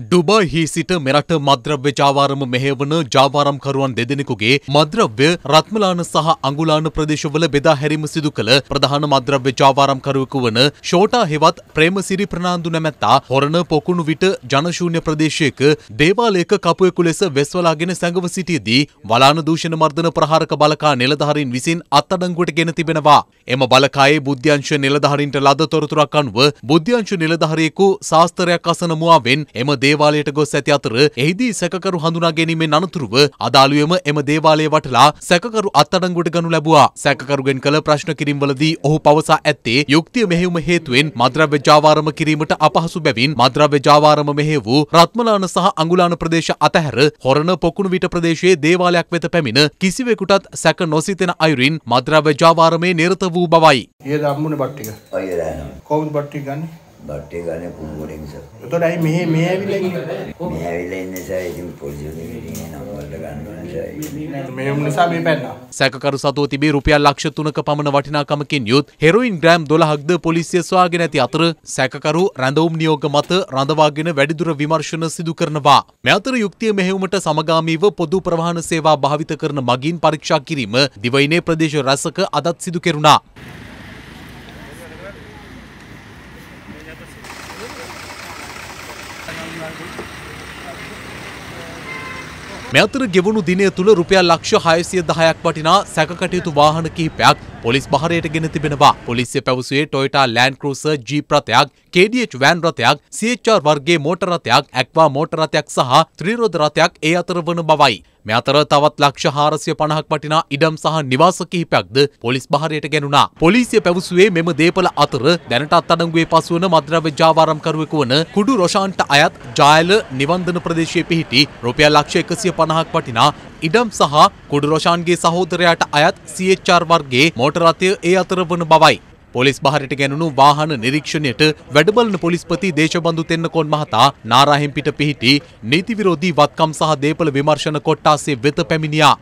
Dubai හි සිට මෙරට මද්‍රව්‍ය ජාවාරම මෙහෙවන ජාවාරම්කරුවන් දෙදෙනෙකුගේ මද්‍රව්‍ය රත්මලාන සහ අඟුලාන ප්‍රදේශවල බෙදා හැරීම සිදු කළ ප්‍රධාන මද්‍රව්‍ය ජාවාරම්කරුවෙකු වන ෂෝටා හෙවත් ප්‍රේමසිරි ප්‍රනාන්දු නැමැත්තා හොරණ පොකුණු විට ජනශූන්‍ය ප්‍රදේශයක දේවාලයක කපුවෙකු ලෙස වෙස්වලාගෙන සැඟව සිටියදී වලාන දූෂණ මර්ධන ප්‍රහාරක බලකා නිලධාරීන් විසින් අත්අඩංගුවට ගෙන තිබෙනවා. එම බලකායේ බුද්ධ්‍යංශ නිලධාරීන්ට ලද තොරතුරක් අනුව බුද්ධ්‍යංශ නිලධාරියෙකු ශාස්ත්‍රයක් අසන මුවාවෙන් එම දේ දේවාලයට ගොස් ඇති අතර එහිදී සැකකරු හඳුනා ගැනීමෙන් අනතුරුව අදාළුවෙම එම දේවාලය වටලා සැකකරු අත්අඩංගුවට ගනු ලැබුවා. සැකකරුගෙන් කළ ප්‍රශ්න කිරීම්වලදී ඔහු පවසා ඇත්තේ යුක්තිය මෙහෙයුම හේතුවෙන් මද්‍රව්‍ය ජාවාරම කිරීමට අපහසු බැවින් මද්‍රව්‍ය ජාවාරම මෙහෙය වූ රත්මලාන සහ අඟුලාන ප්‍රදේශ අතහැර හොරණ පොකුණු විට ප්‍රදේශයේ දේවාලයක් වෙත පැමිණ කිසිවෙකුටත් සැක නොසිතෙන අයුරින් මද්‍රව්‍ය ජාවාරමේ නිරත වූ බවයි. ඊයේ අම්මුනේ බට්ටික. අයියලා. කොහොමද බට්ටික ගන්නේ? බට්ටේ ගන්න කුම්බුරෙන් සර්. එතකොට ඇයි මෙහෙ මේ ඇවිල්ලා ඉන්නේ? මේ ඇවිල්ලා ඉන්නේ සර් ඉතින් පොලිසියෙන් ඉතින් නම් වලට ගන්නවා සර්. මෙහෙම නිසා මේ පැන්නා. සැකකරු සතුව තිබී රුපියල් ලක්ෂ 3ක පමණ වටිනාකමකින් යුත් හෙරොයින් ග්‍රෑම් 12ක්ද පොලිසිය සොයාගෙන ඇති අතර සැකකරු රැඳවුම් නියෝග මත රඳවාගෙන වැඩිදුර විමර්ශන සිදු කරනවා. මේ අතර යුක්තිය මෙහෙයුමට සමගාමීව පොදු ප්‍රවාහන සේවා භාවිත කරන මගින් පරීක්ෂා කිරීම දිවයිනේ ප්‍රදේශ රැසක අදත් සිදු කෙරුණා. මෙතර ගෙවුණු දිනය තුළ රුපියල් ලක්ෂ 610ක් වටිනා සැකකටයුතු වාහන කිහිපයක් පොලිස් බහරයට ගෙන තිබෙනවා. පොලිසිය පැවසුවේ Toyota Land Cruiser Jeep රථයක්, KDH van රථයක්, CHR වර්ගයේ මෝටර රථයක්, Aqua මෝටර රථයක් සහ ත්‍රිරෝද රථයක් ඒ අතර වන බවයි. මෙ අතර තවත් ලක්ෂ හාරසිය පණහක් වටිනා ඉඩම් සහ නිවාස කිහිපයක්ද පොලිස් භාරයට ගැනුණා. පොලිසිය පැවසුවේ මෙම දේපල අතර දැනටත් අඩංගුවේ පසුවන මද්‍රව්‍ය ජාවාරම්කරුවෙකු වන කුඩු රොෂාන්ට අයත් ජායල නිවන්දන ප්‍රදේශයේ පිහිටි රුපියල් ලක්ෂ එකසිය පණහක් වටිනා ඉඩම් සහ කුඩු රොෂාන්ගේ සහෝදරයාට අයත් CHR වර්ගේ මෝටරතය ඒ අතර වන බවයි. පොලිස් බහරට ගැනුණු වාහන නිරීක්ෂණයට වැඩබලන පොලිස්පති දේශබන්දු තෙන්නකොන් මහතා නාරාහෙම්පිට පිහිටි නීති විරෝධී වත්කම් සහ දේපළ විමර්ශන කොට්ටාසේ වෙත පැමිණියා.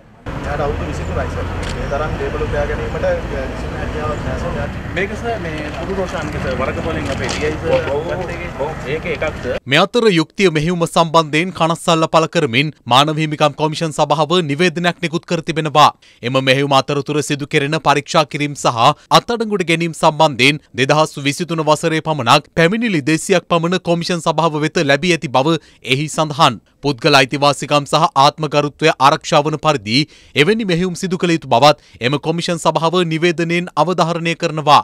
මේ අතර යුක්තිය මෙහිවුම සම්බන්ධයෙන් කනස්සල්ල පළ කරමින් මානව හිමිකම් කොමිෂන් සභාව නිවේදනයක් නිකුත් කර තිබෙනවා. එම මෙහෙයුම අතරතුර සිදු කෙරෙන පරීක්ෂා කිරීම සහ අත්අඩංගුවට ගැනීම සම්බන්ධයෙන් 2023 වසරේ පමණක් පැමිණිලි 200ක් පමණ කොමිෂන් සභාව වෙත ලැබී ඇති බව එහි සඳහන්. පුද්ගල අයිතිවාසිකම් සහ ආත්මගරුත්වය ආරක්ෂා වන පරිදි එවැනි මෙහෙයුම් සිදු කළ යුතු බවත් එම කොමිෂන් සභාව නිවේදනයෙන් අවධාරණය කරනවා.